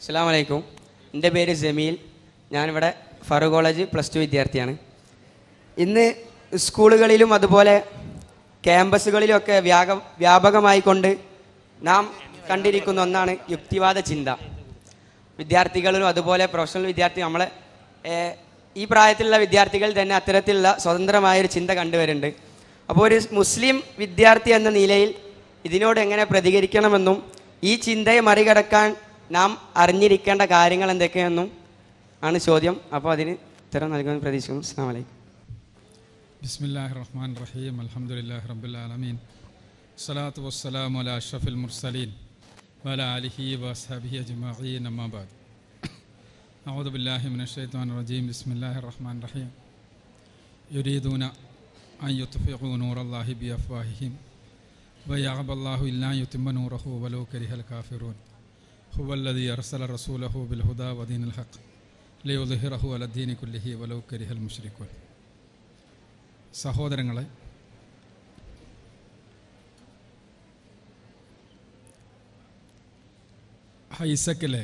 അസ്സാം എൻ്റെ പേര് ജമീൽ ഞാനിവിടെ ഫറൂഖ് കോളേജ് പ്ലസ് ടു വിദ്യാർത്ഥിയാണ് ഇന്ന് സ്കൂളുകളിലും അതുപോലെ ക്യാമ്പസുകളിലുമൊക്കെ വ്യാപ വ്യാപകമായിക്കൊണ്ട് നാം കണ്ടിരിക്കുന്ന ഒന്നാണ് യുക്തിവാദ ചിന്ത വിദ്യാർത്ഥികളിലും അതുപോലെ പ്രൊഫഷണൽ വിദ്യാർത്ഥി നമ്മളെ ഈ പ്രായത്തിലുള്ള വിദ്യാർത്ഥികൾ തന്നെ അത്തരത്തിലുള്ള സ്വതന്ത്രമായൊരു ചിന്ത കണ്ടുവരുന്നുണ്ട് അപ്പോൾ ഒരു മുസ്ലിം വിദ്യാർത്ഥി എന്ന നിലയിൽ ഇതിനോട് എങ്ങനെ പ്രതികരിക്കണമെന്നും ഈ ചിന്തയെ മറികടക്കാൻ നാം അറിഞ്ഞിരിക്കേണ്ട കാര്യങ്ങൾ എന്തൊക്കെയെന്നും ആണ് ചോദ്യം അപ്പോൾ അതിന് ഉത്തരം നൽകുമെന്ന് പ്രതീക്ഷിക്കുന്നു സ്ലാമലൈ ബിസ്മില്ലാഹി റഹ്മാൻ റഹീം അലഹമുല്ലാ റബുലീൻ സലാത്തു വസ്സലാം അല അഷഫുൽ മുർസലീൻ വല അലിഹി വസ്ഹബി അജ്മഈൻ അമ്മാബാദ് നവദുബില്ലാഹി മുനഷ്ഷൈത്വാൻ റജീം ബിസ്മില്ലാഹി റഹ്മാൻ റഹീം യുരീദൂന അയ്യുത്തുഫിഖു നൂർ അള്ളാഹി ബി അഫ്വാഹിം വയ്യാബ് അള്ളാഹു ഇല്ലാ യുത്തിമ്മ നൂറഹു വലോ കരിഹൽ കാഫിറൂൻ هو الذي أرسل رسوله بالهدى ودين الحق ليظهره على الدين كله ولو كره المشركون സഹോദരങ്ങളെ ഹൈസക്കിലെ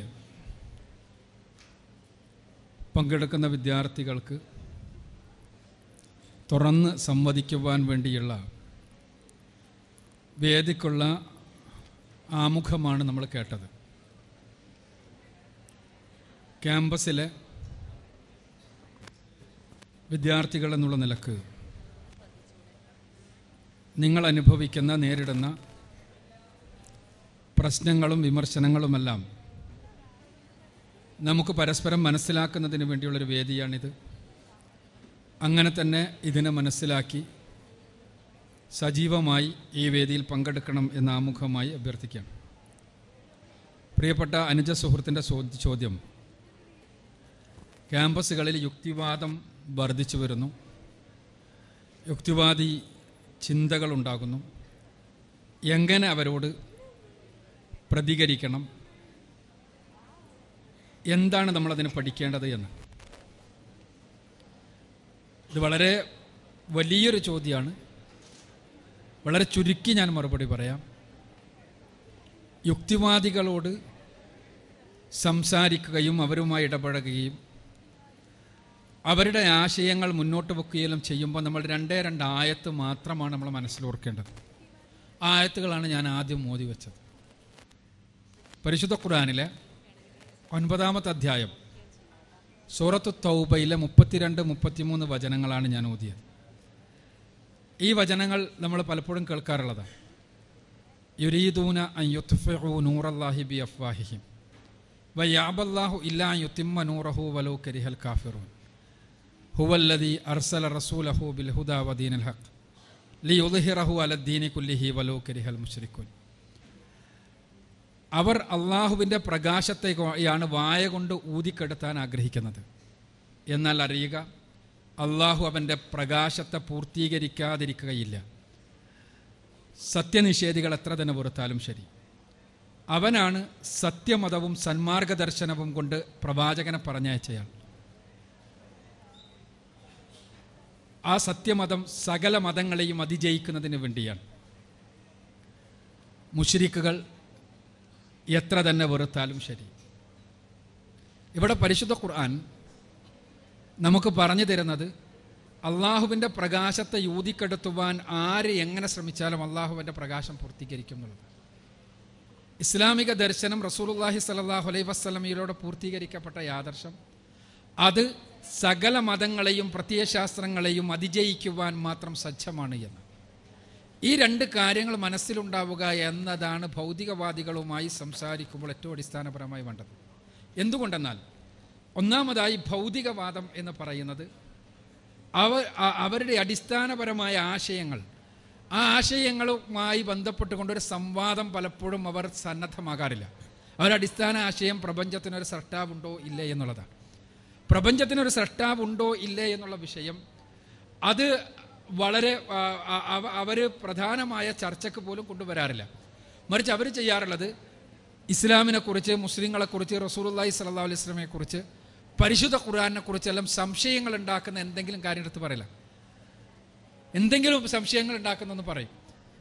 പങ്കെടുക്കുന്ന വിദ്യാർത്ഥികൾക്ക് തുറന്ന് സംവദിക്കുവാൻ വേണ്ടിയുള്ള വേദിക്കുള്ള ആമുഖമാണ് നമ്മൾ കേട്ടത് ക്യാമ്പസിലെ വിദ്യാർത്ഥികൾ എന്നുള്ള നിലക്ക് നിങ്ങൾ അനുഭവിക്കുന്ന നേരിടുന്ന പ്രശ്നങ്ങളും വിമർശനങ്ങളുമെല്ലാം നമുക്ക് പരസ്പരം മനസ്സിലാക്കുന്നതിന് വേണ്ടിയുള്ളൊരു വേദിയാണിത് അങ്ങനെ തന്നെ ഇതിനെ മനസ്സിലാക്കി സജീവമായി ഈ വേദിയിൽ പങ്കെടുക്കണം എന്ന് ആമുഖമായി അഭ്യർത്ഥിക്കാം പ്രിയപ്പെട്ട അനുജ സുഹൃത്തിൻ്റെ ചോദ്യം ക്യാമ്പസുകളിൽ യുക്തിവാദം വർദ്ധിച്ചു വരുന്നു യുക്തിവാദി ചിന്തകളുണ്ടാകുന്നു എങ്ങനെ അവരോട് പ്രതികരിക്കണം എന്താണ് നമ്മളതിന് പഠിക്കേണ്ടത് എന്ന് ഇത് വളരെ വലിയൊരു ചോദ്യമാണ് വളരെ ചുരുക്കി ഞാൻ മറുപടി പറയാം യുക്തിവാദികളോട് സംസാരിക്കുകയും അവരുമായി ഇടപഴകുകയും അവരുടെ ആശയങ്ങൾ മുന്നോട്ട് വെക്കുകയും ചെയ്യുമ്പോൾ നമ്മൾ രണ്ടേ രണ്ട് ആയത്ത് മാത്രമാണ് നമ്മൾ മനസ്സിലോർക്കേണ്ടത് ആയത്തുകളാണ് ഞാൻ ആദ്യം മോദി വെച്ചത് പരിശുദ്ധ ഖുർആാനിലെ ഒൻപതാമത്തെ അധ്യായം സൂറത്ത് തൗബയിലെ മുപ്പത്തിരണ്ട് മുപ്പത്തിമൂന്ന് വചനങ്ങളാണ് ഞാൻ ഓതിയത് ഈ വചനങ്ങൾ നമ്മൾ പലപ്പോഴും കേൾക്കാറുള്ളതാണ് യുരീദൂന ബി അഫ്വാഹിഹിം ഇല്ലാ യുത്തിമ്മ നൂറഹു വലോ കരിഹൽ കാഫിറൂൻ ഹുവല്ലതി അർസല റസൂലഹു ബിൽ ഹുദാ വദീൻ ഹഖ് അലദ്ദീനി കുല്ലിഹി വലോ കരിഹൽ മുഷ്രിഖുൻ അവർ അള്ളാഹുവിൻ്റെ പ്രകാശത്തെയാണ് വായ കൊണ്ട് ഊതിക്കെടുത്താൻ ആഗ്രഹിക്കുന്നത് എന്നാൽ അറിയുക അള്ളാഹു അവൻ്റെ പ്രകാശത്തെ പൂർത്തീകരിക്കാതിരിക്കുകയില്ല സത്യനിഷേധികൾ എത്ര തന്നെ പുറത്താലും ശരി അവനാണ് സത്യമതവും സന്മാർഗദർശനവും കൊണ്ട് പ്രവാചകനെ പറഞ്ഞയച്ചയാൾ ആ സത്യമതം സകല മതങ്ങളെയും അതിജയിക്കുന്നതിന് വേണ്ടിയാണ് മുഷരിക്കുകൾ എത്ര തന്നെ വെറുത്താലും ശരി ഇവിടെ പരിശുദ്ധ ഖുർആൻ നമുക്ക് പറഞ്ഞു തരുന്നത് അള്ളാഹുവിൻ്റെ പ്രകാശത്തെ യൂതിക്കെടുത്തുവാൻ ആര് എങ്ങനെ ശ്രമിച്ചാലും അള്ളാഹുവിൻ്റെ പ്രകാശം പൂർത്തീകരിക്കും എന്നുള്ളത് ഇസ്ലാമിക ദർശനം റസൂലുല്ലാഹി സലാഹു അലൈ വസ്ലമയിലൂടെ പൂർത്തീകരിക്കപ്പെട്ട ആദർശം അത് സകല മതങ്ങളെയും പ്രത്യയശാസ്ത്രങ്ങളെയും അതിജയിക്കുവാൻ മാത്രം സജ്ജമാണ് എന്ന് ഈ രണ്ട് കാര്യങ്ങൾ മനസ്സിലുണ്ടാവുക എന്നതാണ് ഭൗതികവാദികളുമായി സംസാരിക്കുമ്പോൾ ഏറ്റവും അടിസ്ഥാനപരമായി വേണ്ടത് എന്തുകൊണ്ടെന്നാൽ ഒന്നാമതായി ഭൗതികവാദം എന്ന് പറയുന്നത് അവർ അവരുടെ അടിസ്ഥാനപരമായ ആശയങ്ങൾ ആ ആശയങ്ങളുമായി ഒരു സംവാദം പലപ്പോഴും അവർ സന്നദ്ധമാകാറില്ല അവരുടെ അടിസ്ഥാന ആശയം പ്രപഞ്ചത്തിനൊരു സർട്ടാവുണ്ടോ ഇല്ലേ എന്നുള്ളതാണ് പ്രപഞ്ചത്തിനൊരു സൃഷ്ടാവുണ്ടോ ഇല്ലേ എന്നുള്ള വിഷയം അത് വളരെ അവർ പ്രധാനമായ ചർച്ചയ്ക്ക് പോലും കൊണ്ടുവരാറില്ല മറിച്ച് അവർ ചെയ്യാറുള്ളത് ഇസ്ലാമിനെക്കുറിച്ച് മുസ്ലിങ്ങളെക്കുറിച്ച് റസൂലുല്ലാഹി സല്ലാ അലൈഹി സ്വലമയെക്കുറിച്ച് പരിശുദ്ധ കുറിച്ച് എല്ലാം സംശയങ്ങൾ ഉണ്ടാക്കുന്ന എന്തെങ്കിലും കാര്യം എടുത്ത് പറയില്ല എന്തെങ്കിലും സംശയങ്ങൾ ഉണ്ടാക്കുന്നെന്ന് പറയും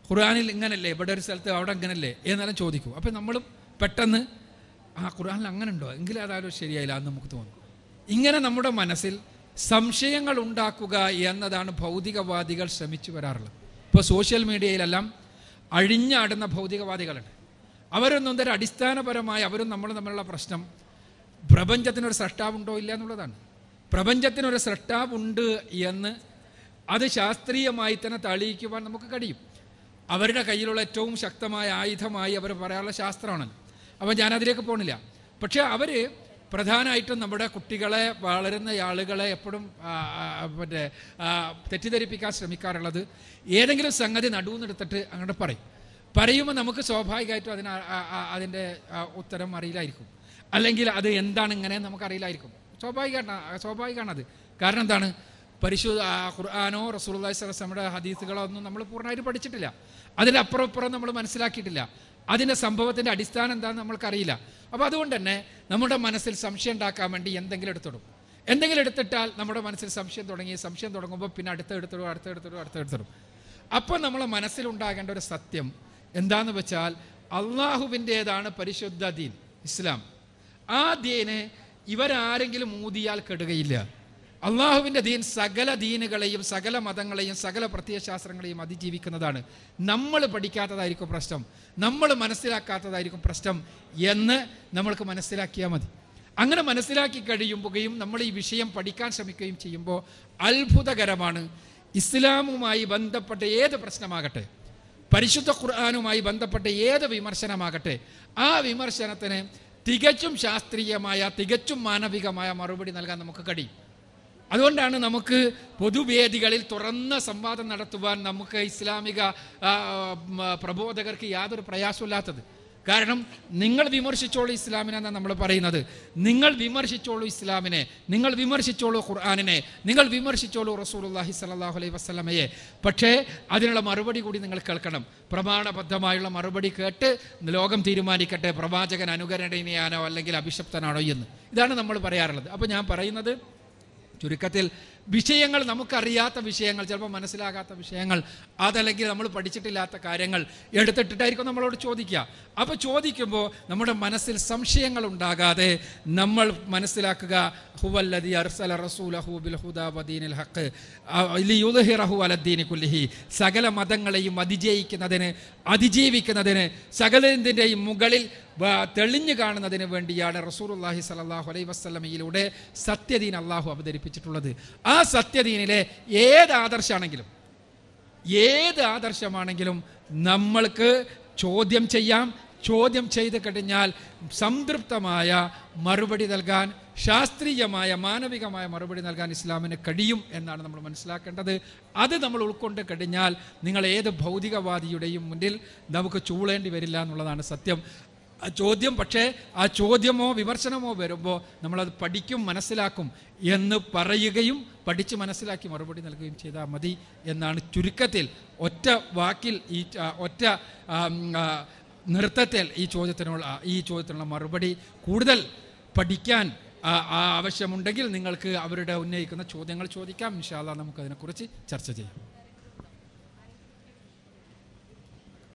ഖുർആാനിൽ ഇങ്ങനല്ലേ ഇവിടെ ഒരു സ്ഥലത്ത് അവിടെ അങ്ങനല്ലേ എന്നാലും ചോദിക്കും അപ്പോൾ നമ്മളും പെട്ടെന്ന് ആ ഖുർആാനിൽ അങ്ങനെ ഉണ്ടോ എങ്കിലും അതാരോ ശരിയായില്ല എന്ന് നമുക്ക് തോന്നും ഇങ്ങനെ നമ്മുടെ മനസ്സിൽ സംശയങ്ങൾ ഉണ്ടാക്കുക എന്നതാണ് ഭൗതികവാദികൾ ശ്രമിച്ചു വരാറുള്ളത് ഇപ്പോൾ സോഷ്യൽ മീഡിയയിലെല്ലാം അഴിഞ്ഞാടുന്ന ഭൗതികവാദികളുണ്ട് അവരൊന്നും തരം അടിസ്ഥാനപരമായി അവരും നമ്മൾ തമ്മിലുള്ള പ്രശ്നം പ്രപഞ്ചത്തിനൊരു സൃഷ്ടാവുണ്ടോ ഇല്ല എന്നുള്ളതാണ് പ്രപഞ്ചത്തിനൊരു സൃഷ്ടാവുണ്ട് എന്ന് അത് ശാസ്ത്രീയമായി തന്നെ തെളിയിക്കുവാൻ നമുക്ക് കഴിയും അവരുടെ കയ്യിലുള്ള ഏറ്റവും ശക്തമായ ആയുധമായി അവർ പറയാനുള്ള ശാസ്ത്രമാണ് അപ്പോൾ ഞാനതിലേക്ക് പോകണില്ല പക്ഷേ അവർ പ്രധാനമായിട്ടും നമ്മുടെ കുട്ടികളെ വളരുന്ന ആളുകളെ എപ്പോഴും മറ്റേ തെറ്റിദ്ധരിപ്പിക്കാൻ ശ്രമിക്കാറുള്ളത് ഏതെങ്കിലും സംഗതി നടുവെന്നെടുത്തിട്ട് അങ്ങോട്ട് പറയും പറയുമ്പോൾ നമുക്ക് സ്വാഭാവികമായിട്ടും അതിന് അതിൻ്റെ ഉത്തരം അറിയില്ലായിരിക്കും അല്ലെങ്കിൽ അത് എന്താണ് ഇങ്ങനെ നമുക്കറിയില്ലായിരിക്കും സ്വാഭാവികമാണ് സ്വാഭാവികമാണത് കാരണം എന്താണ് പരിശുദ്ധ ഖുർആാനോ റസൂൽ നമ്മുടെ ഹദീസുകളോ ഒന്നും നമ്മൾ പൂർണ്ണമായിട്ട് പഠിച്ചിട്ടില്ല അതിലപ്പുറം അപ്പുറം നമ്മൾ മനസ്സിലാക്കിയിട്ടില്ല അതിൻ്റെ സംഭവത്തിൻ്റെ അടിസ്ഥാനം എന്താണെന്ന് നമ്മൾക്കറിയില്ല അപ്പോൾ അതുകൊണ്ട് തന്നെ നമ്മുടെ മനസ്സിൽ സംശയം ഉണ്ടാക്കാൻ വേണ്ടി എന്തെങ്കിലും എടുത്തിടും എന്തെങ്കിലും എടുത്തിട്ടാൽ നമ്മുടെ മനസ്സിൽ സംശയം തുടങ്ങി സംശയം തുടങ്ങുമ്പോൾ പിന്നെ അടുത്ത എടുത്തിടും അടുത്ത എടുത്തിടും അടുത്ത എടുത്തിടും അപ്പോൾ നമ്മളെ മനസ്സിലുണ്ടാകേണ്ട ഒരു സത്യം എന്താന്ന് വെച്ചാൽ അള്ളാഹുവിൻ്റേതാണ് പരിശുദ്ധ ദീൻ ഇസ്ലാം ആ ദീനെ ഇവരാരെങ്കിലും ഊതിയാൽ കെടുകയില്ല അള്ളാഹുവിൻ്റെ ദീൻ സകല ദീനുകളെയും സകല മതങ്ങളെയും സകല പ്രത്യയശാസ്ത്രങ്ങളെയും അതിജീവിക്കുന്നതാണ് നമ്മൾ പഠിക്കാത്തതായിരിക്കും പ്രശ്നം നമ്മൾ മനസ്സിലാക്കാത്തതായിരിക്കും പ്രശ്നം എന്ന് നമ്മൾക്ക് മനസ്സിലാക്കിയാൽ മതി അങ്ങനെ മനസ്സിലാക്കി കഴിയുമ്പോഴും നമ്മൾ ഈ വിഷയം പഠിക്കാൻ ശ്രമിക്കുകയും ചെയ്യുമ്പോൾ അത്ഭുതകരമാണ് ഇസ്ലാമുമായി ബന്ധപ്പെട്ട ഏത് പ്രശ്നമാകട്ടെ പരിശുദ്ധ ഖുർആാനുമായി ബന്ധപ്പെട്ട ഏത് വിമർശനമാകട്ടെ ആ വിമർശനത്തിന് തികച്ചും ശാസ്ത്രീയമായ തികച്ചും മാനവികമായ മറുപടി നൽകാൻ നമുക്ക് കഴിയും അതുകൊണ്ടാണ് നമുക്ക് പൊതുവേദികളിൽ തുറന്ന സംവാദം നടത്തുവാൻ നമുക്ക് ഇസ്ലാമിക പ്രബോധകർക്ക് യാതൊരു പ്രയാസമില്ലാത്തത് കാരണം നിങ്ങൾ വിമർശിച്ചോളൂ ഇസ്ലാമിനെന്നാണ് നമ്മൾ പറയുന്നത് നിങ്ങൾ വിമർശിച്ചോളൂ ഇസ്ലാമിനെ നിങ്ങൾ വിമർശിച്ചോളൂ ഖുർആാനിനെ നിങ്ങൾ വിമർശിച്ചോളൂ റസൂലുല്ലാഹി സലാഹു അലൈഹി വസ്ലമയെ പക്ഷേ അതിനുള്ള മറുപടി കൂടി നിങ്ങൾ കേൾക്കണം പ്രമാണബദ്ധമായുള്ള മറുപടി കേട്ട് ലോകം തീരുമാനിക്കട്ടെ പ്രവാചകൻ അനുകരണീയാനോ അല്ലെങ്കിൽ അഭിഷപ്തനാണോ എന്ന് ഇതാണ് നമ്മൾ പറയാറുള്ളത് അപ്പോൾ ഞാൻ പറയുന്നത് ചുരുക്കത്തിൽ വിഷയങ്ങൾ നമുക്കറിയാത്ത വിഷയങ്ങൾ ചിലപ്പോൾ മനസ്സിലാകാത്ത വിഷയങ്ങൾ അതല്ലെങ്കിൽ നമ്മൾ പഠിച്ചിട്ടില്ലാത്ത കാര്യങ്ങൾ എടുത്തിട്ടിട്ടായിരിക്കും നമ്മളോട് ചോദിക്കുക അപ്പോൾ ചോദിക്കുമ്പോൾ നമ്മുടെ മനസ്സിൽ സംശയങ്ങൾ ഉണ്ടാകാതെ നമ്മൾ മനസ്സിലാക്കുക ഹുവല്ലദി അർസല റസൂലഹു ബിൽ ഹുദാബീനിൽ ഹക്ക് ലിയുദ്ഹിറഹു അലദ്ദീൻ കുല്ലിഹി സകല മതങ്ങളെയും അതിജയിക്കുന്നതിന് അതിജീവിക്കുന്നതിന് സകലതിൻ്റെയും മുകളിൽ തെളിഞ്ഞു കാണുന്നതിന് വേണ്ടിയാണ് റസൂർ അള്ളാഹി സലാഹു അലൈ വസ്ലമയിലൂടെ സത്യദീൻ അള്ളാഹു അവതരിപ്പിച്ചിട്ടുള്ളത് ആ സത്യദീനിലെ ഏത് ആദർശമാണെങ്കിലും ഏത് ആദർശമാണെങ്കിലും നമ്മൾക്ക് ചോദ്യം ചെയ്യാം ചോദ്യം ചെയ്ത് കഴിഞ്ഞാൽ സംതൃപ്തമായ മറുപടി നൽകാൻ ശാസ്ത്രീയമായ മാനവികമായ മറുപടി നൽകാൻ ഇസ്ലാമിന് കഴിയും എന്നാണ് നമ്മൾ മനസ്സിലാക്കേണ്ടത് അത് നമ്മൾ ഉൾക്കൊണ്ട് കഴിഞ്ഞാൽ നിങ്ങൾ ഏത് ഭൗതികവാദിയുടെയും മുന്നിൽ നമുക്ക് ചൂളേണ്ടി വരില്ല എന്നുള്ളതാണ് സത്യം ആ ചോദ്യം പക്ഷേ ആ ചോദ്യമോ വിമർശനമോ വരുമ്പോൾ നമ്മളത് പഠിക്കും മനസ്സിലാക്കും എന്ന് പറയുകയും പഠിച്ച് മനസ്സിലാക്കി മറുപടി നൽകുകയും ചെയ്താൽ മതി എന്നാണ് ചുരുക്കത്തിൽ ഒറ്റ വാക്കിൽ ഈ ഒറ്റ നൃത്തത്തിൽ ഈ ചോദ്യത്തിനുള്ള ഈ ചോദ്യത്തിനുള്ള മറുപടി കൂടുതൽ പഠിക്കാൻ ആവശ്യമുണ്ടെങ്കിൽ നിങ്ങൾക്ക് അവരുടെ ഉന്നയിക്കുന്ന ചോദ്യങ്ങൾ ചോദിക്കാം ഇൻഷാല്ല നമുക്കതിനെക്കുറിച്ച് ചർച്ച ചെയ്യാം